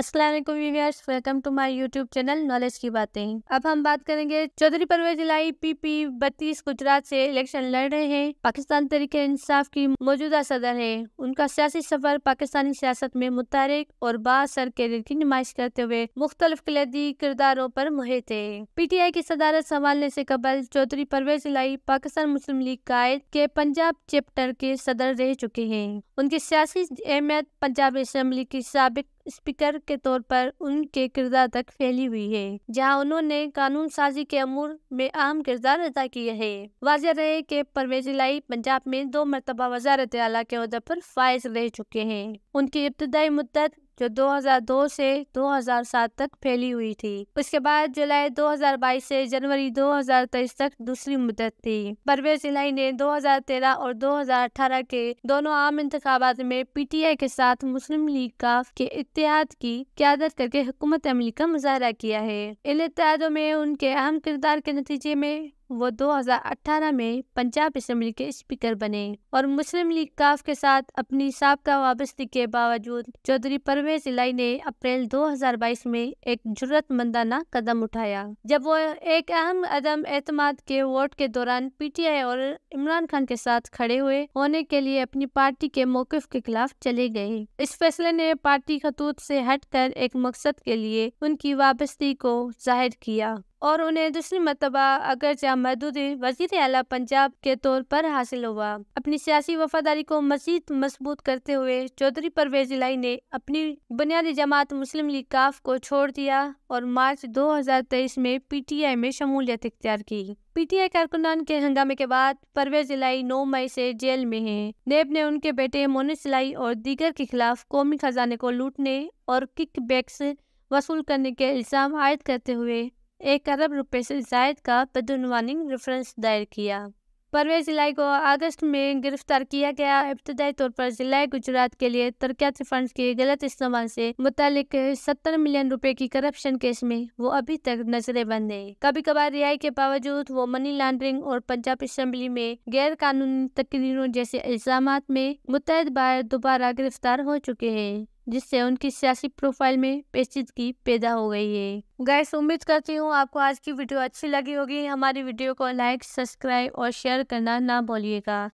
Aslam viewers welcome to my YouTube channel knowledge की बातें अब हम बात करेंगे चौधरी परवेज लाई पी बत्तीस गुजरात से इलेक्शन लड़ रहे हैं पाकिस्तान तरीके इंसाफ की मौजूदा सदर है उनका सियासी सफर पाकिस्तानी सियासत में मुतारिक और बासर कैरियर की नुमाइश करते हुए मुख्तलिफ कलदी किरदारों पर मुहित थे पी टी आई की सदारत संभालने ऐसी कबल चौधरी परवेज लाई पाकिस्तान मुस्लिम लीग कायद के पंजाब चैप्टर के सदर रह चुके हैं उनकी सियासी अहमियत पंजाब असम्बली की सबक स्पीकर के तौर पर उनके किरदार तक फैली हुई है जहां उन्होंने कानून साजी के अमूर में अहम किरदार अदा किया है वाजह रहे कि परवेज लाई पंजाब में दो मरतबा वजारत आला के अहदे पर फायज रह चुके हैं उनकी इब्तदाई मुद्दत जो 2002 से 2007 तक फैली हुई थी उसके बाद जुलाई 2022 से जनवरी 2023 तक दूसरी मुदत थी परवेज इलाई ने 2013 और 2018 के दोनों आम इंतबात में पीटीआई के साथ मुस्लिम लीग का के इतिहाद की क्यादत करके हुकूमत अमली का मुजाहरा किया है इन इतिहादों में उनके अहम किरदार के नतीजे में वो 2018 में पंजाब असम्बली के स्पीकर बने और मुस्लिम लीग काफ के साथ अपनी सबका वाबस्ती के बावजूद चौधरी परवेज इलाई ने अप्रैल 2022 में एक जरूरतमंदाना कदम उठाया जब वो एक अहम अदम एतम के वोट के दौरान पीटीआई और इमरान खान के साथ खड़े हुए होने के लिए अपनी पार्टी के मौकफ के खिलाफ चले गए इस फैसले ने पार्टी खतूत से हटकर एक मकसद के लिए उनकी वापसी को जाहिर किया और उन्हें दूसरी मरतबा अगर जा महदूदी वजीर अला पंजाब के तौर पर हासिल हुआ अपनी सियासी वफादारी को मजीद मजबूत करते हुए चौधरी परवेज लाई ने अपनी बुनियादी जमात मुस्लिम लीग काफ को छोड़ दिया और मार्च 2023 में पीटीआई में शमूलियत इख्तियार की पीटीआई कारकुनान के हंगामे के बाद परवेज लाई नौ मई से जेल में हैं। नेब ने उनके बेटे मोनिस लाई और दीगर के खिलाफ कौमी खजाने को लूटने और किक बैक्स वसूल करने के इल्ज़ाम आयद करते हुए एक अरब रुपए से जायद का बदनवानिंग रेफरेंस दायर किया परवेज जिलाई को अगस्त में गिरफ्तार किया गया इब्तदाई तौर पर जिला गुजरात के लिए तरक्याती फंड के गलत इस्तेमाल से मुतल सत्तर मिलियन रुपए की करप्शन केस में वो अभी तक नजरे बंद है कभी कभार रिहाई के बावजूद वो मनी लॉन्ड्रिंग और पंजाब असम्बली में गैर कानूनी तकरीरों जैसे इल्जाम में मुतहद बार दोबारा गिरफ्तार हो चुके हैं जिससे उनकी सियासी प्रोफाइल में पेचिदगी पैदा हो गई है गैस उम्मीद करती हूँ आपको आज की वीडियो अच्छी लगी होगी हमारी वीडियो को लाइक सब्सक्राइब और शेयर करना ना भूलिएगा